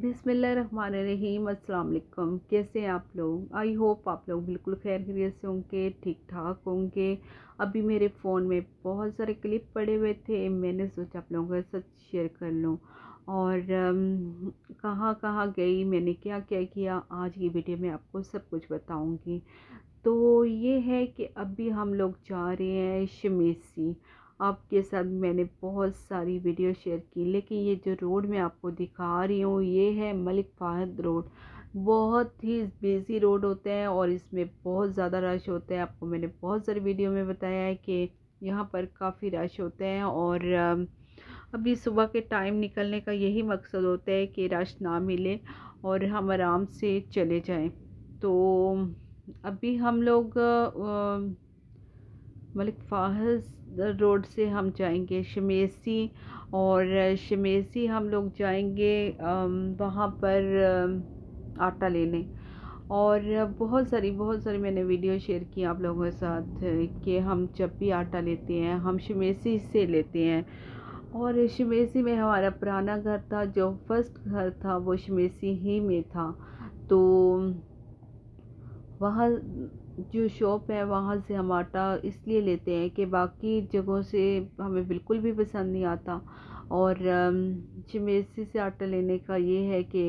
बिसमीम अल्लाम कैसे हैं आप लोग आई होप आप लोग बिल्कुल खैर खरीत से होंगे ठीक ठाक होंगे अभी मेरे फ़ोन में बहुत सारे क्लिप पड़े हुए थे मैंने सोचा आप लोगों के साथ शेयर कर लूँ और कहाँ कहाँ गई मैंने क्या क्या किया आज की वीडियो में आपको सब कुछ बताऊँगी तो ये है कि अभी हम लोग जा रहे हैं शमेसी आपके साथ मैंने बहुत सारी वीडियो शेयर की लेकिन ये जो रोड मैं आपको दिखा रही हूँ ये है मलिक फाहद रोड बहुत ही बिज़ी रोड होते हैं और इसमें बहुत ज़्यादा रश होते हैं आपको मैंने बहुत सारी वीडियो में बताया है कि यहाँ पर काफ़ी रश होते हैं और अभी सुबह के टाइम निकलने का यही मकसद होता है कि रश ना मिले और हम आराम से चले जाएं तो अभी हम लोग मलिक फाहज रोड से हम जाएंगे शमेसी और शमेसी हम लोग जाएंगे वहाँ पर आटा लेने और बहुत सारी बहुत सारी मैंने वीडियो शेयर की आप लोगों के साथ कि हम जब भी आटा लेते हैं हम शमेसी से लेते हैं और शमेसी में हमारा पुराना घर था जो फर्स्ट घर था वो शमेसी ही में था तो वहाँ जो शॉप है वहाँ से हम आटा इसलिए लेते हैं कि बाकी जगहों से हमें बिल्कुल भी पसंद नहीं आता और चमेसी से आटा लेने का ये है कि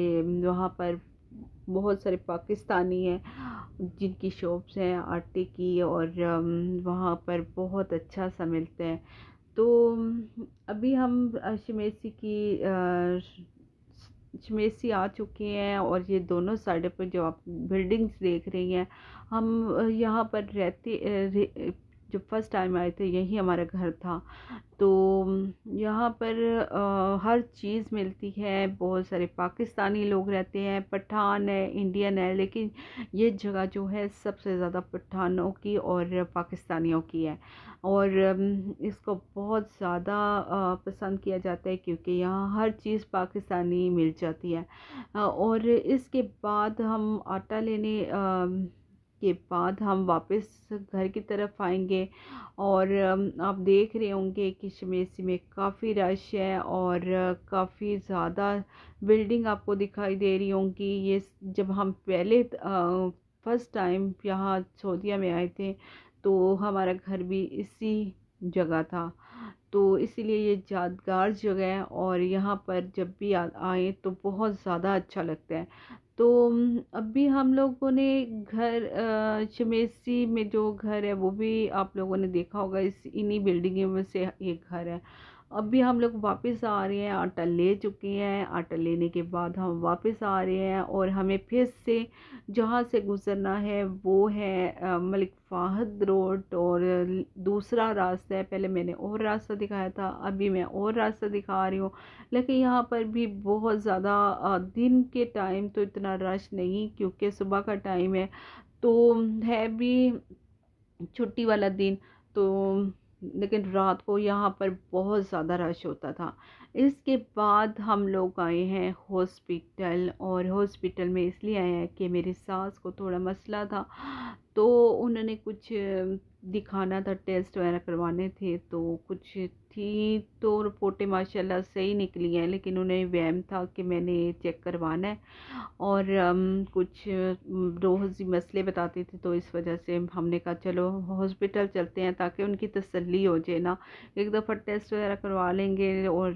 वहाँ पर बहुत सारे पाकिस्तानी हैं जिनकी शॉप्स हैं आटे की और वहाँ पर बहुत अच्छा सा मिलता है तो अभी हम शमेसी की चमेसी आ चुके हैं और ये दोनों साइड पर जो आप बिल्डिंग्स देख रही हैं हम यहाँ पर रहते रह, जब फर्स्ट टाइम आए थे यही हमारा घर था तो यहाँ पर आ, हर चीज़ मिलती है बहुत सारे पाकिस्तानी लोग रहते हैं पठान है इंडियन है लेकिन ये जगह जो है सबसे ज़्यादा पठानों की और पाकिस्तानियों की है और इसको बहुत ज़्यादा पसंद किया जाता है क्योंकि यहाँ हर चीज़ पाकिस्तानी मिल जाती है और इसके बाद हम आटा लेने आ, के बाद हम वापस घर की तरफ आएंगे और आप देख रहे होंगे कि शमेसी में काफ़ी रश है और काफ़ी ज़्यादा बिल्डिंग आपको दिखाई दे रही होंगी ये जब हम पहले फ़र्स्ट टाइम यहाँ सऊदिया में आए थे तो हमारा घर भी इसी जगह था तो इसीलिए ये यादगार जगह है और यहाँ पर जब भी आए तो बहुत ज़्यादा अच्छा लगता है तो अभी हम लोगों ने घर चमेसी में जो घर है वो भी आप लोगों ने देखा होगा इस इन्हीं बिल्डिंग में से एक घर है अब भी हम लोग वापस आ रहे हैं आटा ले चुके हैं आटा लेने के बाद हम वापस आ रहे हैं और हमें फिर से जहाँ से गुज़रना है वो है मलिक फाहद रोड और दूसरा रास्ता है पहले मैंने और रास्ता दिखाया था अभी मैं और रास्ता दिखा रही हूँ लेकिन यहाँ पर भी बहुत ज़्यादा दिन के टाइम तो इतना रश नहीं क्योंकि सुबह का टाइम है तो है भी छुट्टी वाला दिन तो लेकिन रात को यहाँ पर बहुत ज़्यादा रश होता था इसके बाद हम लोग आए हैं हॉस्पिटल और हॉस्पिटल में इसलिए आए हैं कि मेरे सास को थोड़ा मसला था तो उन्होंने कुछ दिखाना था टेस्ट वगैरह करवाने थे तो कुछ थी तो रिपोर्टें माशाल्लाह सही निकली हैं लेकिन उन्हें वहम था कि मैंने चेक करवाना है और अम, कुछ रोज़ मसले बताते थे तो इस वजह से हमने कहा चलो हॉस्पिटल चलते हैं ताकि उनकी तसल्ली हो जाए ना एक दफ़ा टेस्ट वगैरह करवा लेंगे और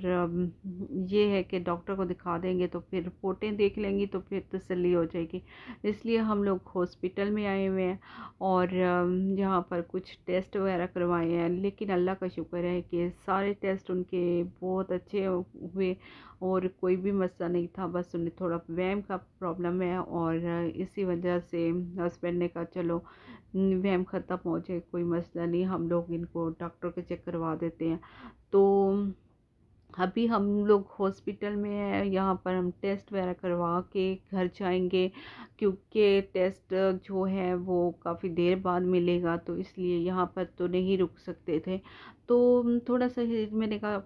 ये है कि डॉक्टर को दिखा देंगे तो फिर रिपोर्टें देख लेंगी तो फिर तसली हो जाएगी इसलिए हम लोग हॉस्पिटल में आए हुए हैं और यहाँ पर कुछ टेस्ट वगैरह करवाए हैं लेकिन अल्लाह का शुक्र है कि सारे टेस्ट उनके बहुत अच्छे हुए और कोई भी मसला नहीं था बस उन्हें थोड़ा वैम का प्रॉब्लम है और इसी वजह से हस्बैंड ने कहा चलो वैम ख़त्म हो जाए कोई मसला नहीं हम लोग इनको डॉक्टर के चेक करवा देते हैं तो अभी हम लोग हॉस्पिटल में हैं यहाँ पर हम टेस्ट वगैरह करवा के घर जाएंगे क्योंकि टेस्ट जो है वो काफ़ी देर बाद मिलेगा तो इसलिए यहाँ पर तो नहीं रुक सकते थे तो थोड़ा सा मैंने कहा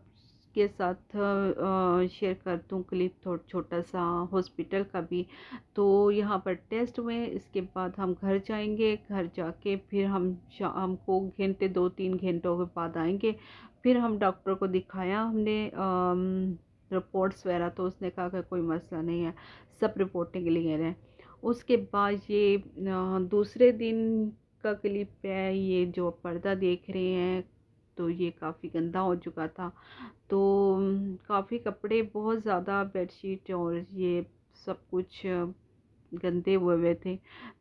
के साथ शेयर कर दूँ क्लिप थोड़ा छोटा सा हॉस्पिटल का भी तो यहाँ पर टेस्ट हुए इसके बाद हम घर जाएंगे घर जाके फिर हम शाम को घंटे दो तीन घंटों के बाद आएंगे फिर हम डॉक्टर को दिखाया हमने रिपोर्ट्स वगैरह तो उसने कहा कि कोई मसला नहीं है सब रिपोर्टिंग लिए रहे उसके बाद ये दूसरे दिन का क्लिप है ये जो पर्दा देख रहे हैं तो ये काफ़ी गंदा हो चुका था तो काफ़ी कपड़े बहुत ज़्यादा बेडशीट और ये सब कुछ गंदे हुए हुए थे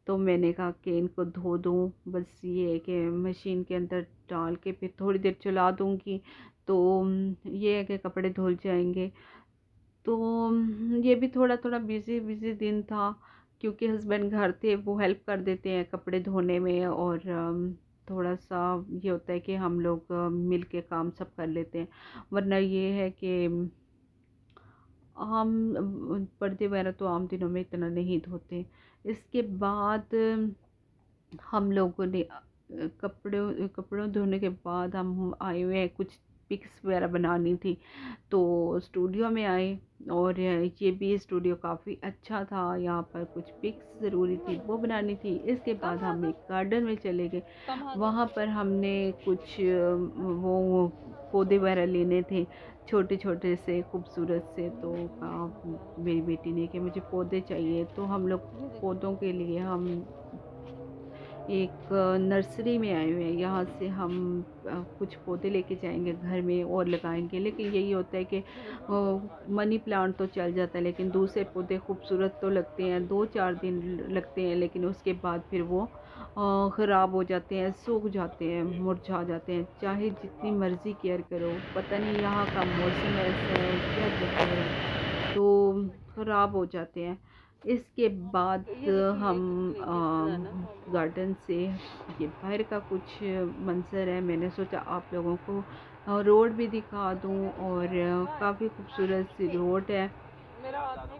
तो मैंने कहा कि इनको धो दूँ बस ये है कि मशीन के अंदर डाल के फिर थोड़ी देर चला दूँगी तो ये है कि कपड़े धुल जाएंगे तो ये भी थोड़ा थोड़ा बिज़ी बिज़ी दिन था क्योंकि हस्बैंड घर थे वो हेल्प कर देते हैं कपड़े धोने में और थोड़ा सा ये होता है कि हम लोग मिल के काम सब कर लेते हैं वरना ये है कि हम पर्दे वगैरह तो आम दिनों में इतना नहीं धोते इसके बाद हम लोगों ने कपड़ों कपड़ों धोने के बाद हम आए हुए हैं कुछ पिक्स वगैरह बनानी थी तो स्टूडियो में आए और ये भी स्टूडियो काफ़ी अच्छा था यहाँ पर कुछ पिक्स ज़रूरी थी वो बनानी थी इसके बाद हम एक गार्डन में चले गए वहाँ पर हमने कुछ वो पौधे वगैरह लेने थे छोटे छोटे से खूबसूरत से तो मेरी बेटी ने कि मुझे पौधे चाहिए तो हम लोग पौधों के लिए हम एक नर्सरी में आए हुए हैं यहाँ से हम कुछ पौधे लेके जाएंगे घर में और लगाएंगे लेकिन यही होता है कि मनी प्लांट तो चल जाता है लेकिन दूसरे पौधे खूबसूरत तो लगते हैं दो चार दिन लगते हैं लेकिन उसके बाद फिर वो ख़राब हो जाते हैं सूख जाते हैं मुरझा जाते हैं चाहे जितनी मर्ज़ी केयर करो पता नहीं यहाँ का मौसम ऐसा है क्या चक्कर है तो ख़राब हो जाते हैं इसके बाद हम गार्डन से ये बाहर का कुछ मंजर है मैंने सोचा आप लोगों को रोड भी दिखा दूं और हाँ, हाँ, काफ़ी हाँ, खूबसूरत सी रोड है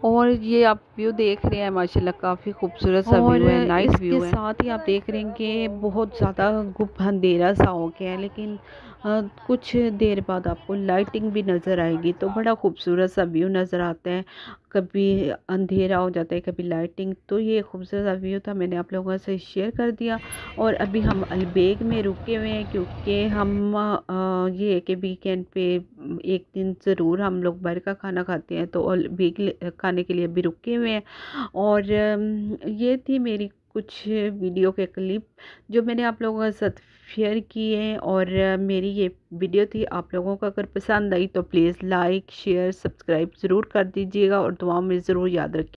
और ये आप व्यू देख रहे हैं माशाल्लाह काफ़ी खूबसूरत सा व्यू है नाइस व्यू है साथ ही आप देख रहे हैं कि बहुत ज़्यादा गुप अंधेरा सा हो गया है लेकिन आ, कुछ देर बाद आपको लाइटिंग भी नज़र आएगी तो बड़ा खूबसूरत सा व्यू नज़र आता है कभी अंधेरा हो जाता है कभी लाइटिंग तो ये खूबसूरत व्यू था मैंने आप लोगों से शेयर कर दिया और अभी हम अलबेग में रुके हुए हैं क्योंकि हम ये है कि वीकेंड पे एक दिन ज़रूर हम लोग बाहर का खाना खाते हैं तो अलबेग खाने के लिए अभी रुके हुए हैं और ये थी मेरी कुछ वीडियो के क्लिप जो मैंने आप लोगों के साथ शेयर किए हैं और मेरी ये वीडियो थी आप लोगों को अगर पसंद आई तो प्लीज़ लाइक शेयर सब्सक्राइब ज़रूर कर दीजिएगा और दुआओं में ज़रूर याद रखिए